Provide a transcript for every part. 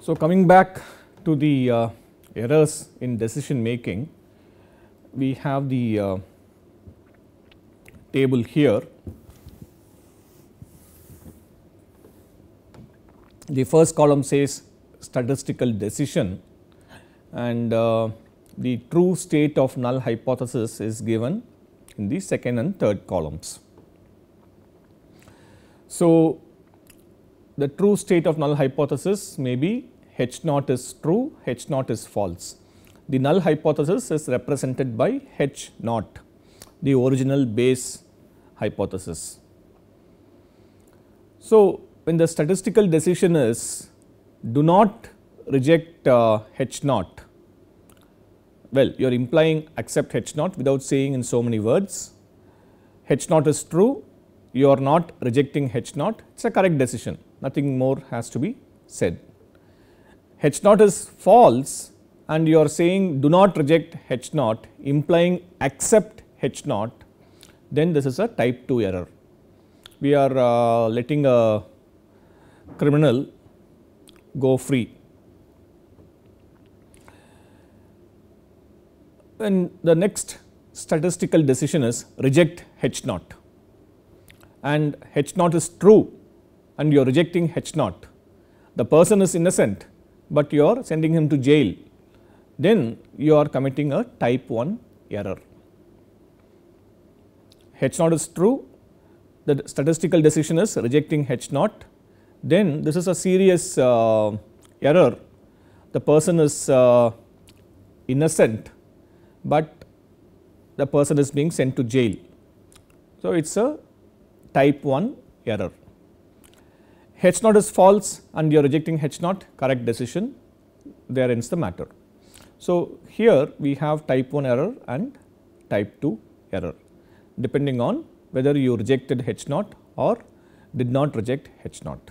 So, coming back to the uh, errors in decision making, we have the uh, table here. The first column says statistical decision and uh, the true state of null hypothesis is given in the second and third columns. So, the true state of null hypothesis may be H naught is true, H naught is false. The null hypothesis is represented by H naught, the original base hypothesis. So, when the statistical decision is do not reject uh, H naught? Well, you are implying accept H naught without saying in so many words. H naught is true, you are not rejecting H naught, it is a correct decision, nothing more has to be said. H naught is false and you are saying do not reject H naught implying accept H naught, then this is a type 2 error. We are uh, letting a criminal go free then the next statistical decision is reject H naught and H naught is true and you are rejecting H naught. The person is innocent, but you are sending him to jail, then you are committing a type 1 error. H naught is true, the statistical decision is rejecting H naught, then this is a serious uh, error. The person is uh, innocent, but the person is being sent to jail. So, it is a type 1 error. H naught is false and you are rejecting H naught correct decision there ends the matter. So, here we have type 1 error and type 2 error depending on whether you rejected H naught or did not reject H naught.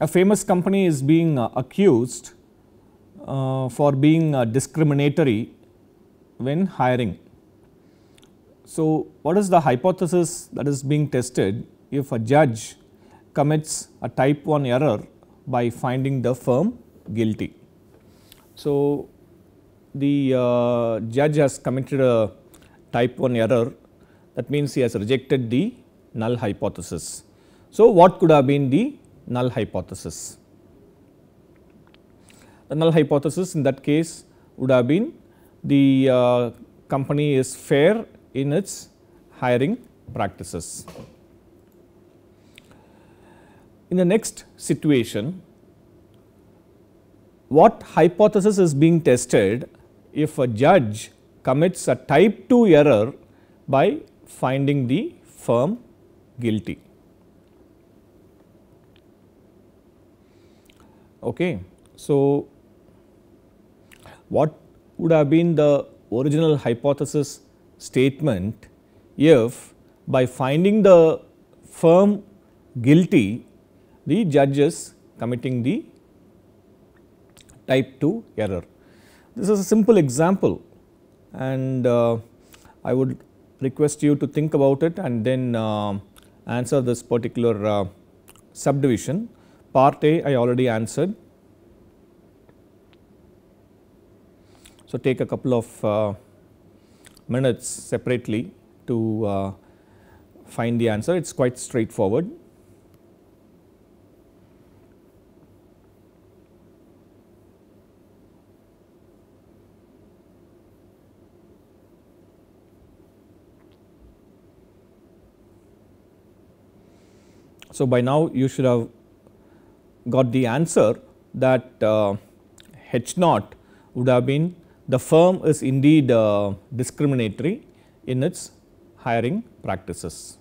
A famous company is being uh, accused uh, for being uh, discriminatory when hiring. So, what is the hypothesis that is being tested if a judge commits a type 1 error by finding the firm guilty? So, the uh, judge has committed a type 1 error that means he has rejected the null hypothesis. So, what could have been the null hypothesis? The null hypothesis in that case would have been the uh, company is fair in its hiring practices. In the next situation, what hypothesis is being tested if a judge commits a type 2 error by finding the firm guilty. Okay. So, what would have been the original hypothesis statement if by finding the firm guilty the judge is committing the type 2 error. This is a simple example and uh, I would request you to think about it and then uh, answer this particular uh, subdivision. Part A I already answered So, take a couple of uh, minutes separately to uh, find the answer. It is quite straightforward. So, by now you should have got the answer that uh, H naught would have been the firm is indeed uh, discriminatory in its hiring practices.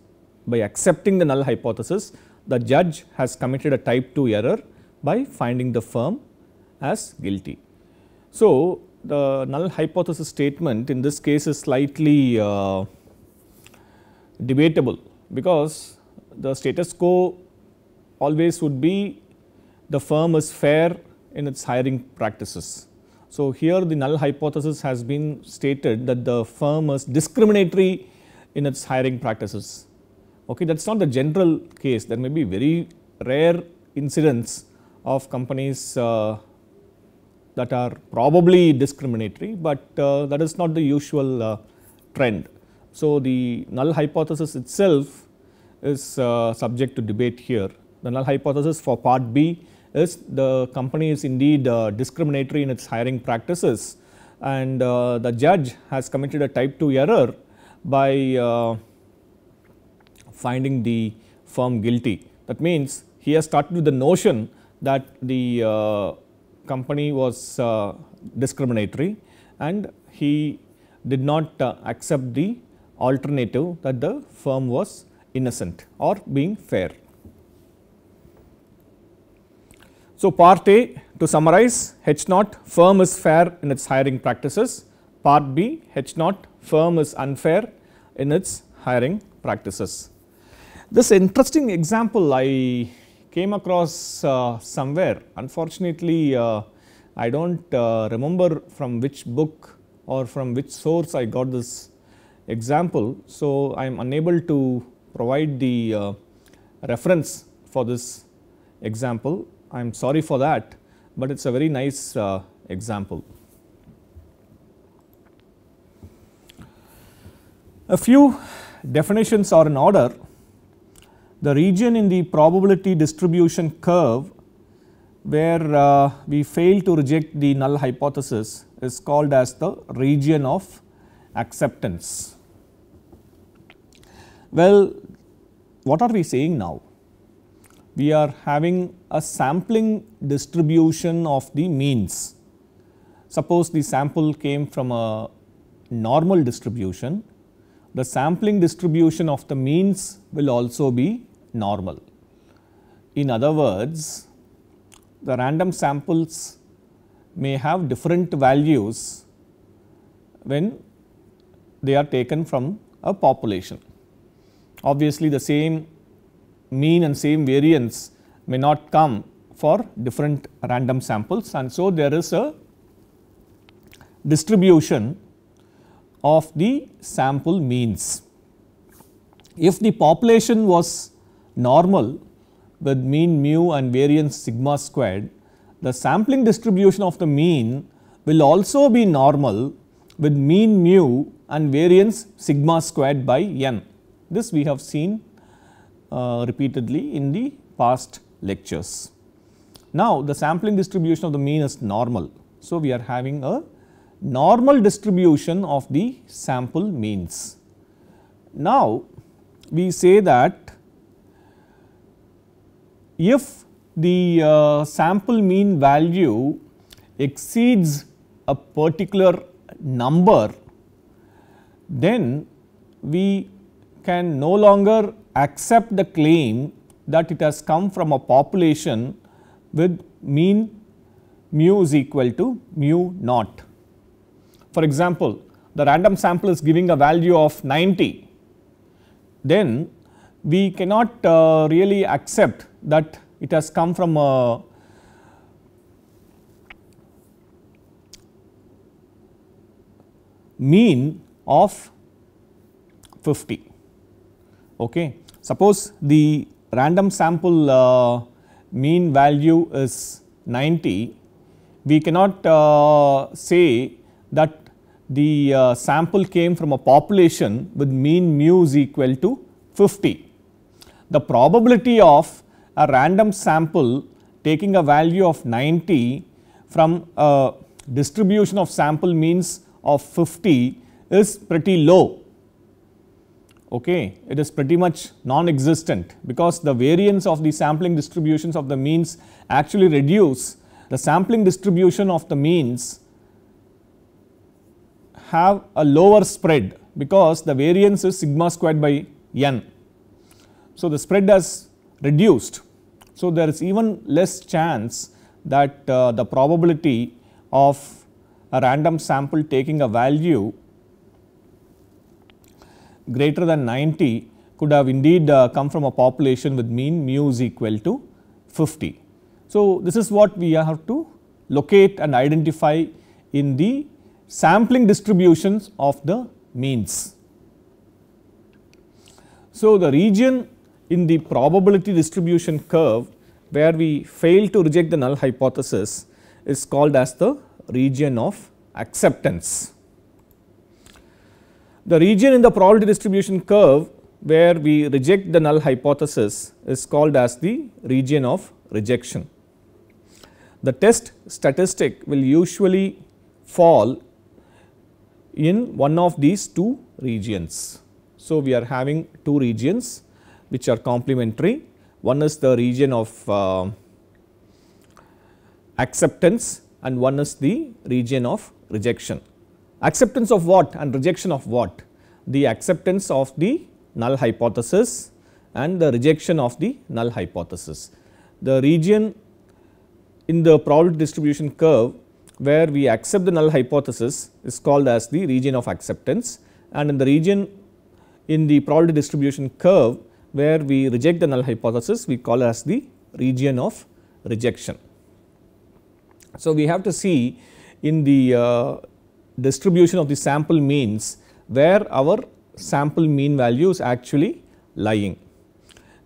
By accepting the null hypothesis, the judge has committed a type 2 error by finding the firm as guilty. So, the null hypothesis statement in this case is slightly uh, debatable because the status quo always would be the firm is fair in its hiring practices so, here the null hypothesis has been stated that the firm is discriminatory in its hiring practices. Okay, that is not the general case, there may be very rare incidents of companies uh, that are probably discriminatory, but uh, that is not the usual uh, trend. So, the null hypothesis itself is uh, subject to debate here. The null hypothesis for part B is the company is indeed uh, discriminatory in its hiring practices and uh, the judge has committed a type 2 error by uh, finding the firm guilty. That means, he has started with the notion that the uh, company was uh, discriminatory and he did not uh, accept the alternative that the firm was innocent or being fair. So, part A to summarize H naught firm is fair in its hiring practices, part B H naught firm is unfair in its hiring practices. This interesting example I came across uh, somewhere unfortunately uh, I do not uh, remember from which book or from which source I got this example. So, I am unable to provide the uh, reference for this example, I am sorry for that, but it is a very nice uh, example. A few definitions are in order. The region in the probability distribution curve where uh, we fail to reject the null hypothesis is called as the region of acceptance. Well, what are we saying now? we are having a sampling distribution of the means. Suppose the sample came from a normal distribution, the sampling distribution of the means will also be normal. In other words, the random samples may have different values when they are taken from a population. Obviously, the same mean and same variance may not come for different random samples and so there is a distribution of the sample means. If the population was normal with mean mu and variance sigma squared, the sampling distribution of the mean will also be normal with mean mu and variance sigma squared by n. This we have seen uh, repeatedly in the past lectures. Now, the sampling distribution of the mean is normal. So, we are having a normal distribution of the sample means. Now, we say that if the uh, sample mean value exceeds a particular number, then we can no longer accept the claim that it has come from a population with mean mu is equal to mu naught. For example, the random sample is giving a value of 90, then we cannot uh, really accept that it has come from a mean of 50. Okay. Suppose the random sample uh, mean value is 90, we cannot uh, say that the uh, sample came from a population with mean mu is equal to 50. The probability of a random sample taking a value of 90 from a distribution of sample means of 50 is pretty low okay, it is pretty much non-existent because the variance of the sampling distributions of the means actually reduce the sampling distribution of the means have a lower spread because the variance is sigma squared by n. So, the spread has reduced. So, there is even less chance that uh, the probability of a random sample taking a value greater than 90 could have indeed uh, come from a population with mean mu is equal to 50. So, this is what we have to locate and identify in the sampling distributions of the means. So, the region in the probability distribution curve where we fail to reject the null hypothesis is called as the region of acceptance. The region in the probability distribution curve where we reject the null hypothesis is called as the region of rejection. The test statistic will usually fall in one of these two regions. So, we are having two regions which are complementary. One is the region of uh, acceptance and one is the region of rejection. Acceptance of what and rejection of what? The acceptance of the null hypothesis and the rejection of the null hypothesis. The region in the probability distribution curve where we accept the null hypothesis is called as the region of acceptance and in the region in the probability distribution curve where we reject the null hypothesis we call as the region of rejection. So, we have to see in the uh, distribution of the sample means where our sample mean value is actually lying.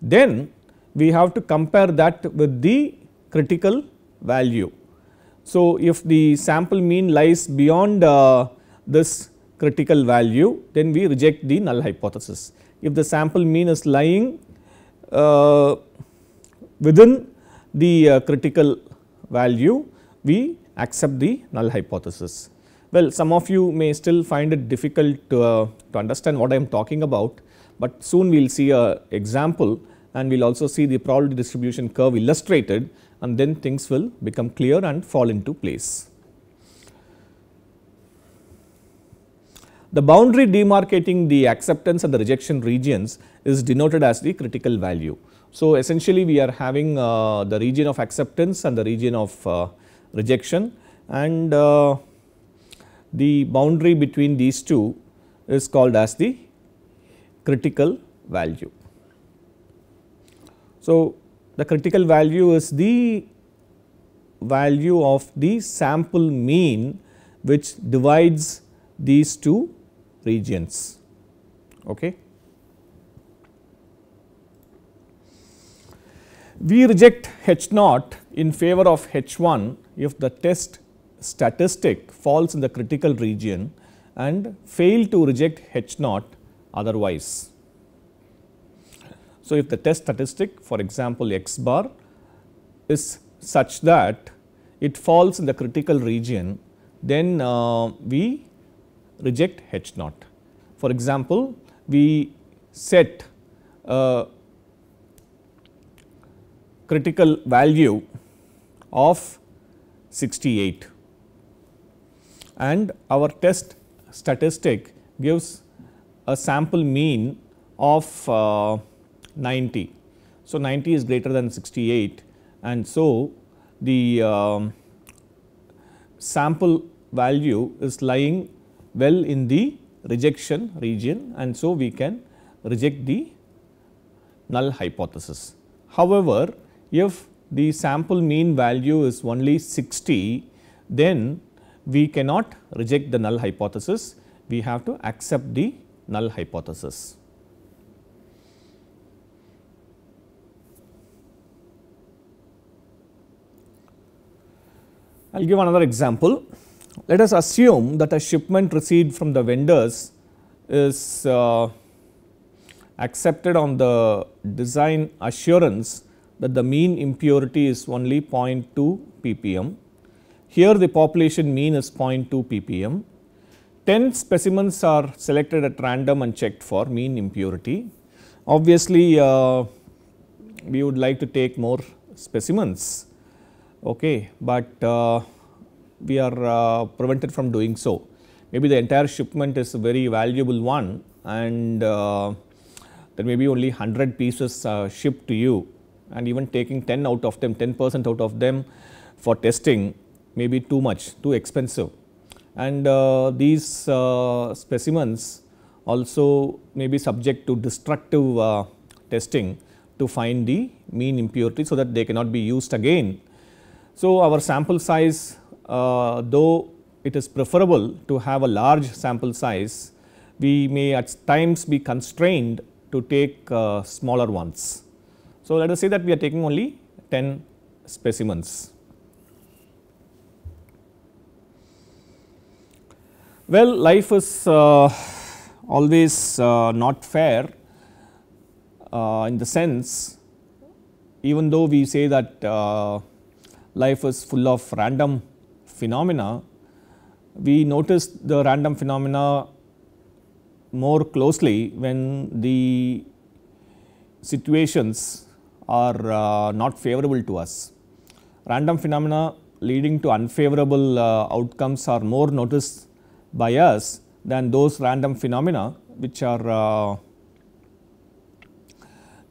Then we have to compare that with the critical value. So, if the sample mean lies beyond uh, this critical value then we reject the null hypothesis. If the sample mean is lying uh, within the uh, critical value we accept the null hypothesis. Well, some of you may still find it difficult uh, to understand what I am talking about, but soon we will see a example and we will also see the probability distribution curve illustrated and then things will become clear and fall into place. The boundary demarcating the acceptance and the rejection regions is denoted as the critical value. So, essentially we are having uh, the region of acceptance and the region of uh, rejection and uh, the boundary between these two is called as the critical value. So, the critical value is the value of the sample mean which divides these two regions. Okay. We reject H naught in favor of H 1 if the test statistic falls in the critical region and fail to reject H naught otherwise. So, if the test statistic for example, x bar is such that it falls in the critical region, then uh, we reject H naught. For example, we set a uh, critical value of 68 and our test statistic gives a sample mean of uh, 90. So, 90 is greater than 68 and so the uh, sample value is lying well in the rejection region and so we can reject the null hypothesis. However, if the sample mean value is only 60 then we cannot reject the null hypothesis, we have to accept the null hypothesis. I will give another example. Let us assume that a shipment received from the vendors is uh, accepted on the design assurance that the mean impurity is only 0.2 ppm here the population mean is 0.2 ppm. 10 specimens are selected at random and checked for mean impurity. Obviously, uh, we would like to take more specimens, okay, but uh, we are uh, prevented from doing so. Maybe the entire shipment is a very valuable one and uh, there may be only 100 pieces uh, shipped to you and even taking 10 out of them, 10 percent out of them for testing maybe too much, too expensive. And uh, these uh, specimens also may be subject to destructive uh, testing to find the mean impurity so that they cannot be used again. So, our sample size uh, though it is preferable to have a large sample size, we may at times be constrained to take uh, smaller ones. So, let us say that we are taking only 10 specimens. Well, life is uh, always uh, not fair uh, in the sense even though we say that life is full of random phenomena, we notice the random phenomena more closely when the situations are uh, not favorable to us. Random phenomena leading to unfavorable uh, outcomes are more noticed by us than those random phenomena which are uh,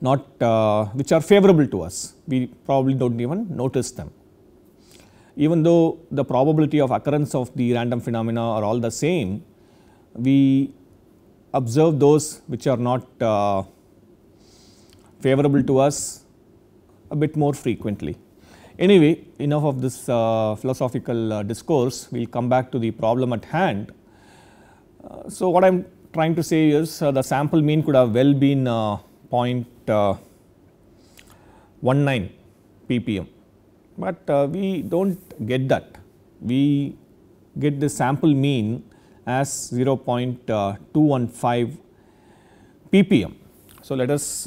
not uh, which are favorable to us. We probably do not even notice them. Even though the probability of occurrence of the random phenomena are all the same, we observe those which are not uh, favorable to us a bit more frequently. Anyway, enough of this uh, philosophical uh, discourse, we will come back to the problem at hand. Uh, so, what I am trying to say is uh, the sample mean could have well been uh, uh, 0.19 ppm, but we do not get that. We get the sample mean as 0.215 ppm. So, let us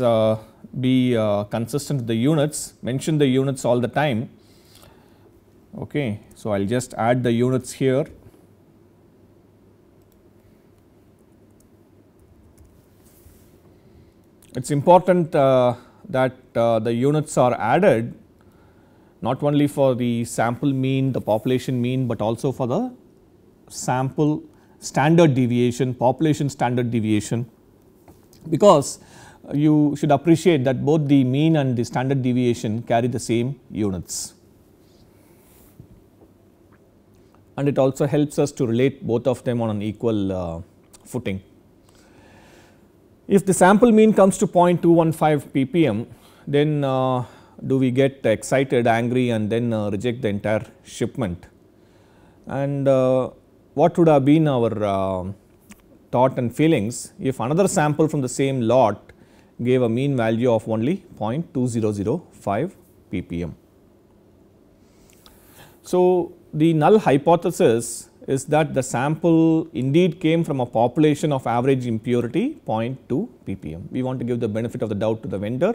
be uh, consistent with the units, mention the units all the time. Okay. So, I will just add the units here. It is important uh, that uh, the units are added not only for the sample mean, the population mean, but also for the sample standard deviation, population standard deviation because you should appreciate that both the mean and the standard deviation carry the same units. And it also helps us to relate both of them on an equal uh, footing. If the sample mean comes to 0.215 ppm, then uh, do we get excited, angry and then uh, reject the entire shipment. And uh, what would have been our uh, thought and feelings if another sample from the same lot gave a mean value of only 0.2005 ppm. So, the null hypothesis is that the sample indeed came from a population of average impurity 0.2 ppm. We want to give the benefit of the doubt to the vendor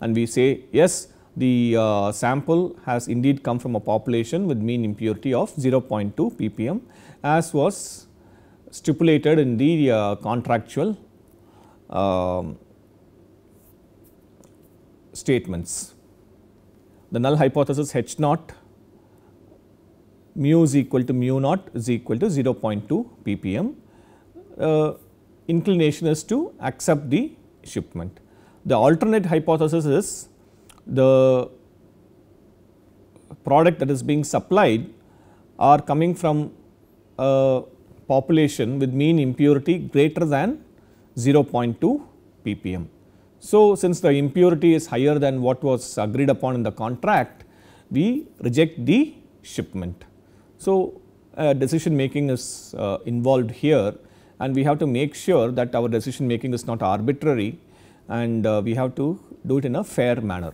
and we say yes the uh, sample has indeed come from a population with mean impurity of 0.2 ppm as was stipulated in the uh, contractual uh, statements. The null hypothesis H naught mu is equal to mu naught is equal to 0.2 ppm. Uh, inclination is to accept the shipment. The alternate hypothesis is the product that is being supplied are coming from a population with mean impurity greater than 0.2 ppm. So, since the impurity is higher than what was agreed upon in the contract, we reject the shipment. So, uh, decision making is uh, involved here and we have to make sure that our decision making is not arbitrary and uh, we have to do it in a fair manner.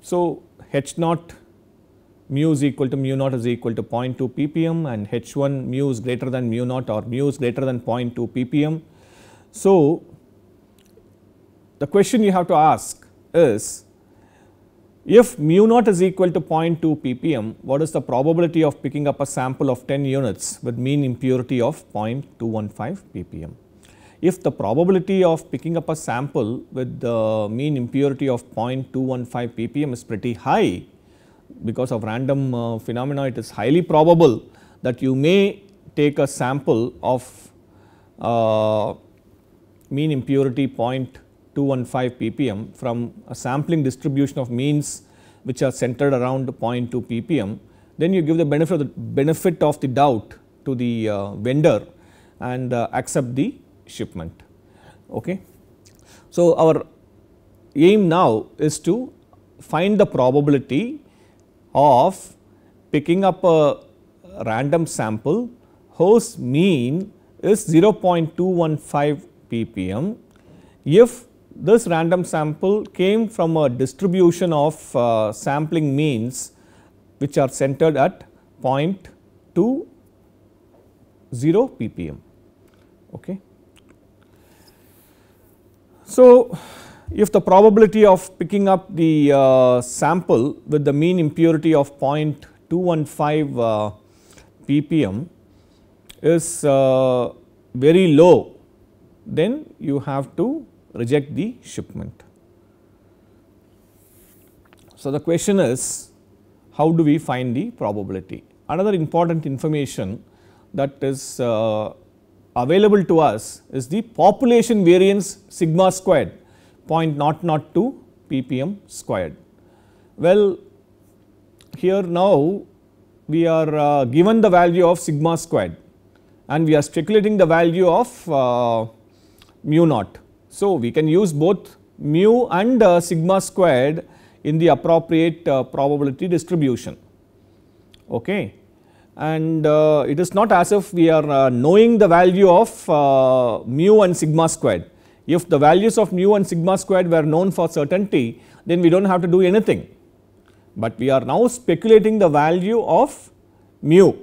So, H naught mu is equal to mu naught is equal to 0.2 ppm and H1 mu is greater than mu naught or mu is greater than 0.2 ppm. So, the question you have to ask is if mu naught is equal to 0.2 ppm, what is the probability of picking up a sample of 10 units with mean impurity of 0.215 ppm? If the probability of picking up a sample with the mean impurity of 0.215 ppm is pretty high, because of random uh, phenomena, it is highly probable that you may take a sample of uh, mean impurity zero. 215 ppm from a sampling distribution of means which are centered around 0.2 ppm, then you give the benefit of the, benefit of the doubt to the uh, vendor and uh, accept the shipment. Okay. So, our aim now is to find the probability of picking up a random sample whose mean is 0.215 ppm if this random sample came from a distribution of uh, sampling means which are centered at 0.20 ppm. Okay. So, if the probability of picking up the uh, sample with the mean impurity of 0.215 uh, ppm is uh, very low, then you have to reject the shipment. So, the question is how do we find the probability? Another important information that is uh, available to us is the population variance sigma squared 0.002 ppm squared. Well, here now we are uh, given the value of sigma squared and we are speculating the value of uh, mu naught. So, we can use both mu and uh, sigma squared in the appropriate uh, probability distribution. Okay. And uh, it is not as if we are uh, knowing the value of uh, mu and sigma squared. If the values of mu and sigma squared were known for certainty, then we do not have to do anything. But we are now speculating the value of mu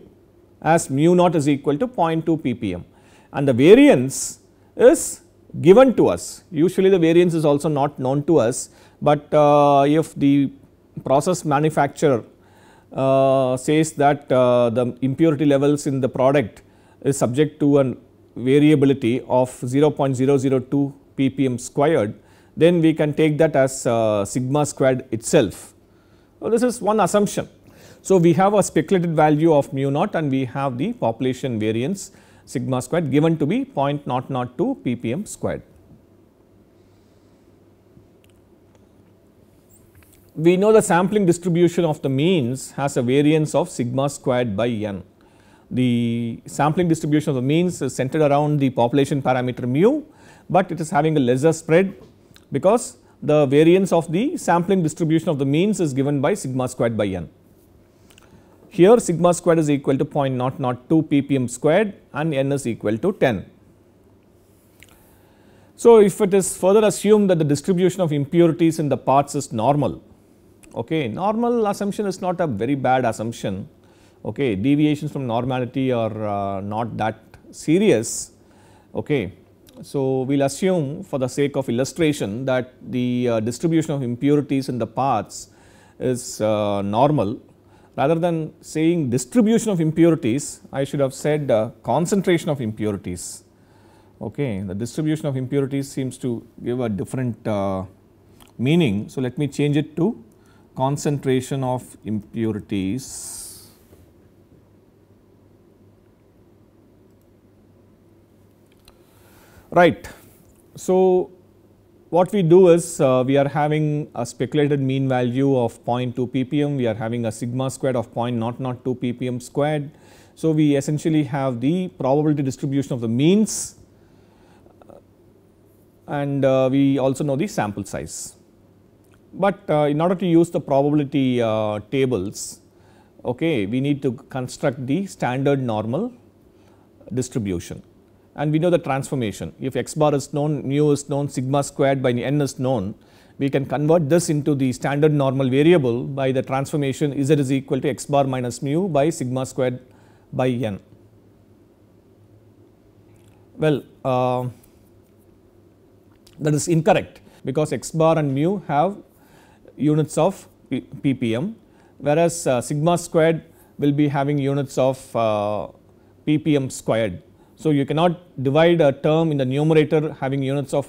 as mu naught is equal to 0.2 ppm and the variance is given to us. Usually the variance is also not known to us, but uh, if the process manufacturer uh, says that uh, the impurity levels in the product is subject to a variability of 0.002 ppm squared, then we can take that as uh, sigma squared itself. So, this is one assumption. So, we have a speculated value of mu naught and we have the population variance sigma squared given to be 0.002 ppm squared. We know the sampling distribution of the means has a variance of sigma squared by n. The sampling distribution of the means is centered around the population parameter mu, but it is having a lesser spread because the variance of the sampling distribution of the means is given by sigma squared by n. Here sigma squared is equal to 0.002 ppm squared and n is equal to 10. So, if it is further assumed that the distribution of impurities in the parts is normal, okay, normal assumption is not a very bad assumption. Okay, deviations from normality are uh, not that serious. Okay. So, we will assume for the sake of illustration that the uh, distribution of impurities in the parts is uh, normal rather than saying distribution of impurities, I should have said uh, concentration of impurities. Okay. The distribution of impurities seems to give a different uh, meaning. So, let me change it to concentration of impurities. Right. So, what we do is uh, we are having a speculated mean value of 0.2 ppm, we are having a sigma squared of 0.002 ppm squared. So, we essentially have the probability distribution of the means and uh, we also know the sample size. But uh, in order to use the probability uh, tables, okay, we need to construct the standard normal distribution and we know the transformation. If x bar is known, mu is known, sigma squared by n is known, we can convert this into the standard normal variable by the transformation z is equal to x bar minus mu by sigma squared by n. Well, uh, that is incorrect because x bar and mu have units of P ppm whereas uh, sigma squared will be having units of uh, ppm squared so, you cannot divide a term in the numerator having units of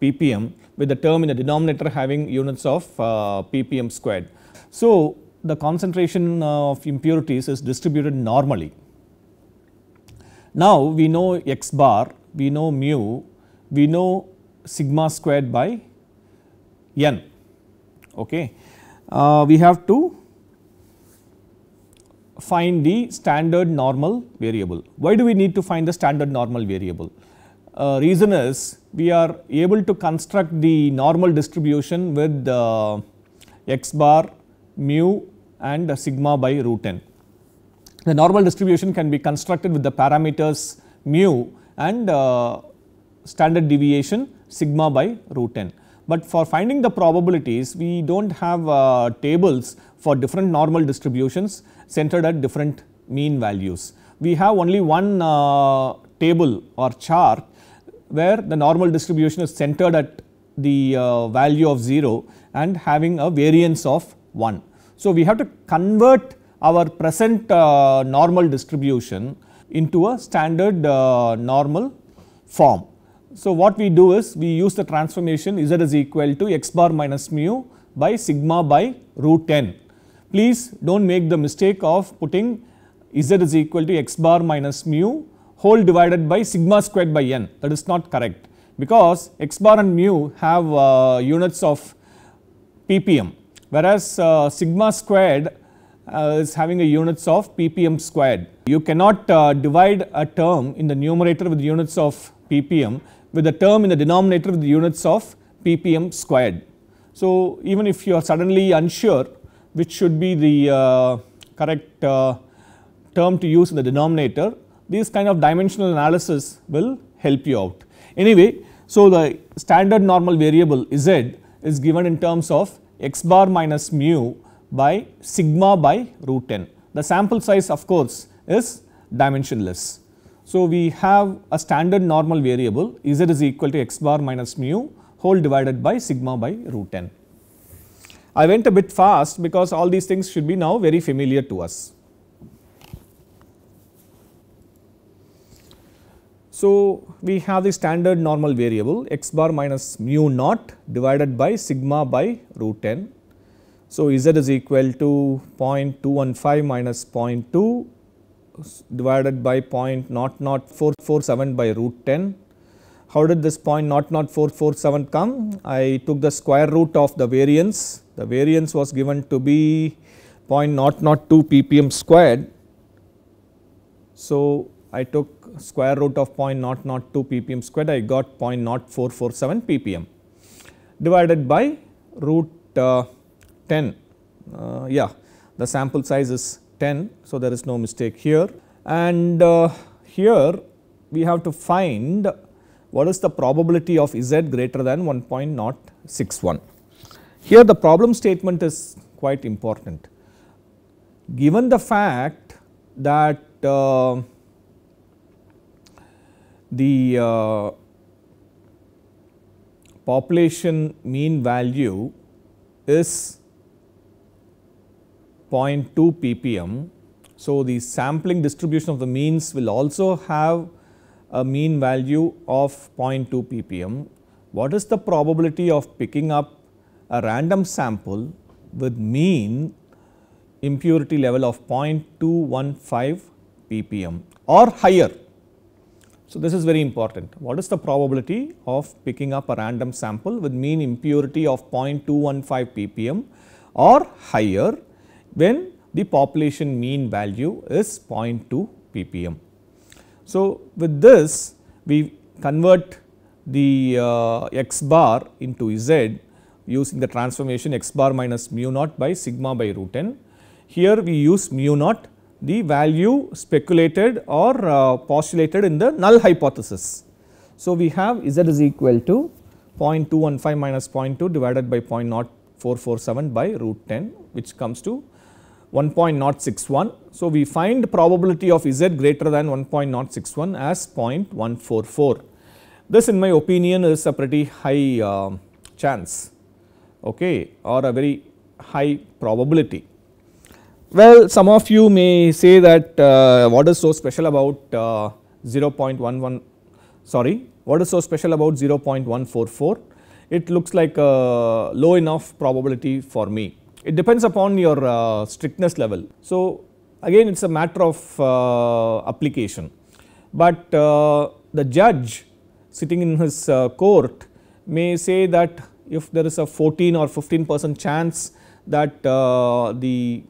ppm with the term in the denominator having units of uh, ppm squared. So, the concentration of impurities is distributed normally. Now, we know x bar, we know mu, we know sigma squared by n. Okay. Uh, we have to find the standard normal variable. Why do we need to find the standard normal variable? Uh, reason is we are able to construct the normal distribution with uh, x bar, mu and uh, sigma by root n. The normal distribution can be constructed with the parameters mu and uh, standard deviation sigma by root n. But for finding the probabilities we do not have uh, tables for different normal distributions centered at different mean values. We have only one uh, table or chart where the normal distribution is centered at the uh, value of 0 and having a variance of 1. So, we have to convert our present uh, normal distribution into a standard uh, normal form. So, what we do is we use the transformation z is equal to x bar minus mu by sigma by root 10 Please do not make the mistake of putting z is equal to x bar minus mu whole divided by sigma squared by n that is not correct because x bar and mu have uh, units of ppm whereas uh, sigma squared uh, is having a units of ppm squared. You cannot uh, divide a term in the numerator with units of ppm with a term in the denominator with units of ppm squared. So, even if you are suddenly unsure which should be the uh, correct uh, term to use in the denominator, these kind of dimensional analysis will help you out. Anyway, so the standard normal variable z is given in terms of x bar minus mu by sigma by root n. The sample size of course is dimensionless. So we have a standard normal variable z is equal to x bar minus mu whole divided by sigma by root n. I went a bit fast because all these things should be now very familiar to us. So, we have the standard normal variable x bar minus mu naught divided by sigma by root 10. So, z is equal to 0.215 minus 0.2 divided by 0.00447 by root 10 how did this 0.00447 come? I took the square root of the variance. The variance was given to be 0.002 ppm squared. So, I took square root of 0.002 ppm squared, I got 0.0447 ppm divided by root uh, 10. Uh, yeah, the sample size is 10, so there is no mistake here. And uh, here we have to find what is the probability of z greater than 1.061. Here the problem statement is quite important. Given the fact that uh, the uh, population mean value is 0.2 ppm. So, the sampling distribution of the means will also have a mean value of 0.2 ppm, what is the probability of picking up a random sample with mean impurity level of 0.215 ppm or higher. So, this is very important. What is the probability of picking up a random sample with mean impurity of 0.215 ppm or higher when the population mean value is 0.2 ppm. So, with this we convert the uh, x bar into z using the transformation x bar minus mu naught by sigma by root n. Here we use mu naught the value speculated or uh, postulated in the null hypothesis. So, we have z is equal to 0.215 minus 0.2 divided by 0.0447 by root 10 which comes to 1.061. So, we find probability of z greater than 1.061 as 0.144. This in my opinion is a pretty high uh, chance okay, or a very high probability. Well, some of you may say that uh, what is so special about uh, 0.11 sorry what is so special about 0.144 it looks like a low enough probability for me it depends upon your uh, strictness level. So again it is a matter of uh, application. But uh, the judge sitting in his uh, court may say that if there is a 14 or 15 percent chance that uh, the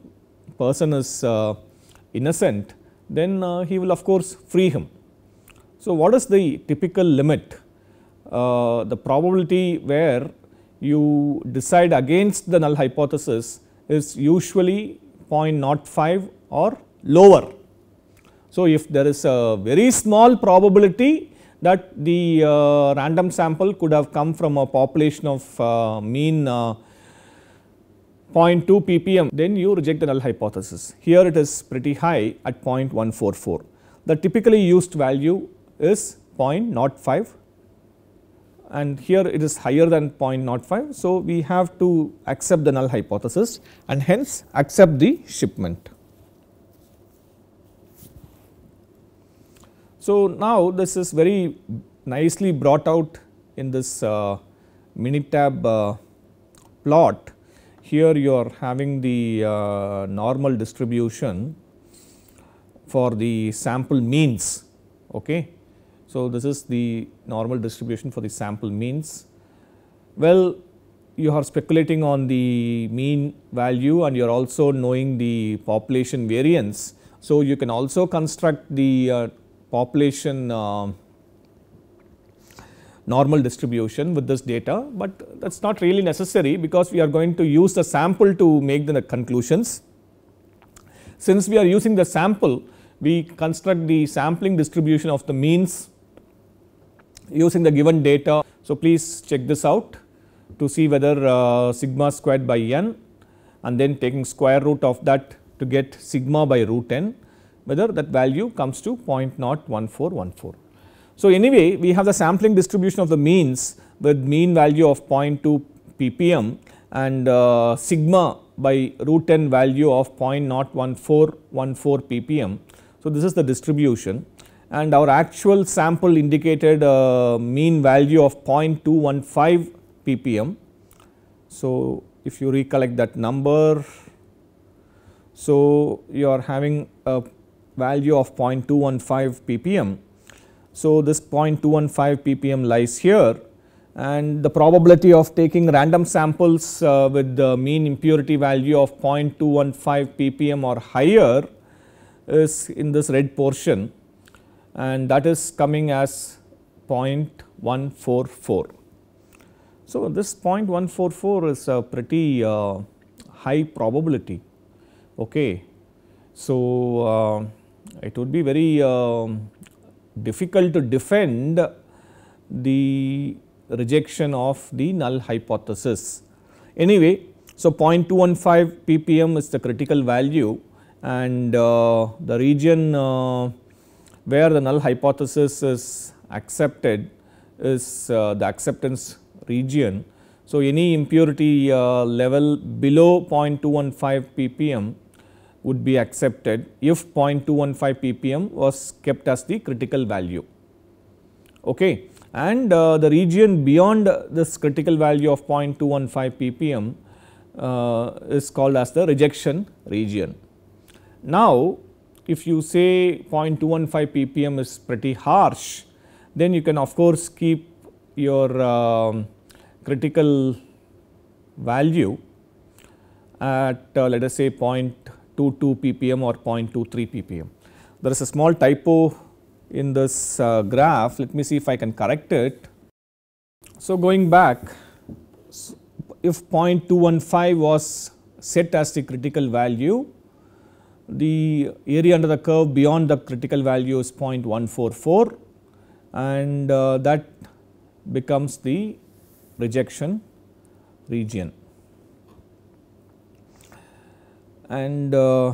person is innocent then he will of course free him. So what is the typical limit? Uh, the probability where you decide against the null hypothesis is usually 0.05 or lower. So, if there is a very small probability that the uh, random sample could have come from a population of uh, mean uh, 0.2 ppm then you reject the null hypothesis. Here it is pretty high at 0.144. The typically used value is 0.05 and here it is higher than 0.05. So, we have to accept the null hypothesis and hence accept the shipment. So, now this is very nicely brought out in this uh, Minitab uh, plot. Here you are having the uh, normal distribution for the sample means. Okay. So, this is the normal distribution for the sample means. Well, you are speculating on the mean value and you are also knowing the population variance. So, you can also construct the uh, population uh, normal distribution with this data, but that is not really necessary because we are going to use the sample to make the conclusions. Since we are using the sample, we construct the sampling distribution of the means using the given data. So, please check this out to see whether uh, sigma squared by n and then taking square root of that to get sigma by root n whether that value comes to 0.01414. So, anyway we have the sampling distribution of the means with mean value of 0.2 ppm and uh, sigma by root n value of 0.01414 ppm. So, this is the distribution and our actual sample indicated a uh, mean value of 0.215 ppm. So, if you recollect that number, so you are having a value of 0.215 ppm. So, this 0.215 ppm lies here and the probability of taking random samples uh, with the mean impurity value of 0.215 ppm or higher is in this red portion and that is coming as 0.144. So, this 0.144 is a pretty uh, high probability. Okay. So, uh, it would be very uh, difficult to defend the rejection of the null hypothesis. Anyway, so 0.215 ppm is the critical value and uh, the region uh, where the null hypothesis is accepted is uh, the acceptance region. So, any impurity uh, level below 0.215 ppm would be accepted if 0.215 ppm was kept as the critical value. Okay. And uh, the region beyond this critical value of 0.215 ppm is called as the rejection region. Now, if you say 0.215 ppm is pretty harsh, then you can of course keep your uh, critical value at uh, let us say 0.22 ppm or 0.23 ppm. There is a small typo in this uh, graph, let me see if I can correct it. So, going back if 0.215 was set as the critical value the area under the curve beyond the critical value is 0.144 and uh, that becomes the rejection region. And uh,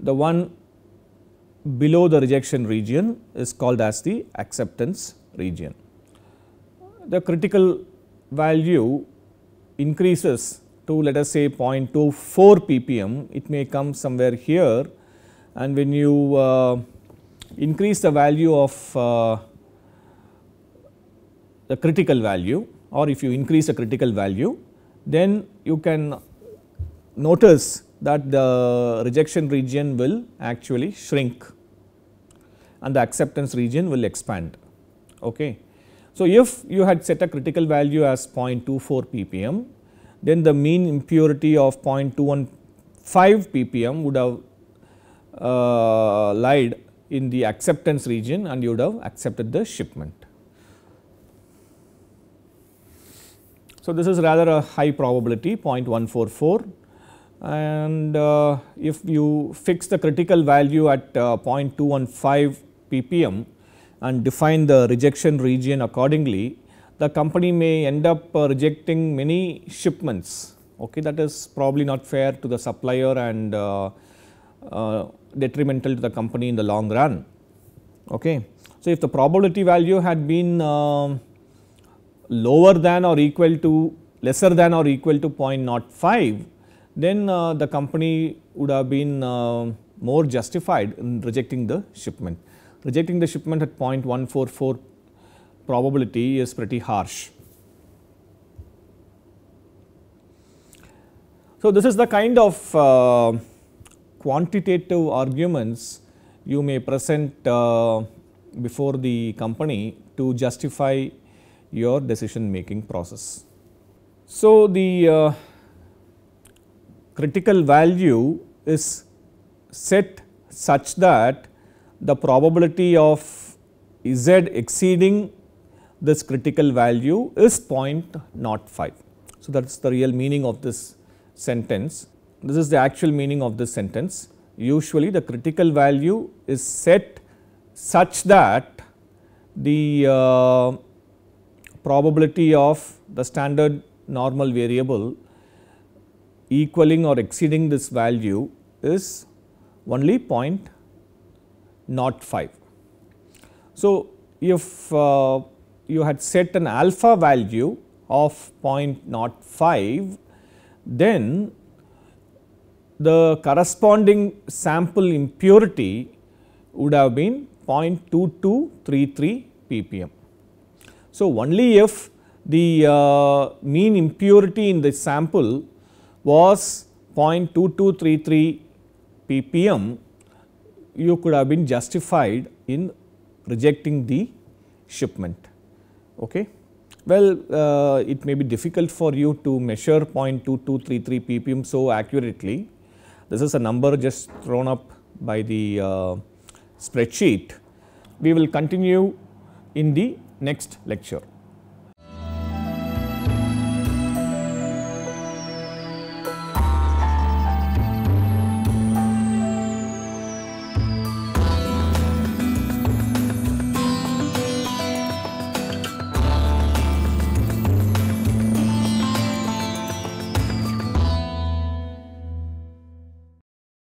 the one below the rejection region is called as the acceptance region. The critical value increases to let us say 0.24 ppm, it may come somewhere here and when you uh, increase the value of uh, the critical value or if you increase the critical value, then you can notice that the rejection region will actually shrink and the acceptance region will expand. Okay. So, if you had set a critical value as 0.24 ppm then the mean impurity of 0.215 ppm would have uh, lied in the acceptance region and you would have accepted the shipment. So, this is rather a high probability 0.144 and uh, if you fix the critical value at uh, 0.215 ppm and define the rejection region accordingly, the company may end up uh, rejecting many shipments. Okay, that is probably not fair to the supplier and uh, uh, detrimental to the company in the long run. Okay. So, if the probability value had been uh, lower than or equal to lesser than or equal to 0.05, then uh, the company would have been uh, more justified in rejecting the shipment. Rejecting the shipment at 0.144 probability is pretty harsh. So, this is the kind of uh, quantitative arguments you may present uh, before the company to justify your decision making process. So, the uh, critical value is set such that the probability of z exceeding this critical value is 0.05. So, that is the real meaning of this sentence. This is the actual meaning of this sentence. Usually the critical value is set such that the uh, probability of the standard normal variable equaling or exceeding this value is only 0.05. So, if uh, you had set an alpha value of 0.05, then the corresponding sample impurity would have been 0.2233 ppm. So, only if the uh, mean impurity in the sample was 0.2233 ppm, you could have been justified in rejecting the shipment. Okay. Well, uh, it may be difficult for you to measure 0.2233 ppm so accurately. This is a number just thrown up by the uh, spreadsheet. We will continue in the next lecture.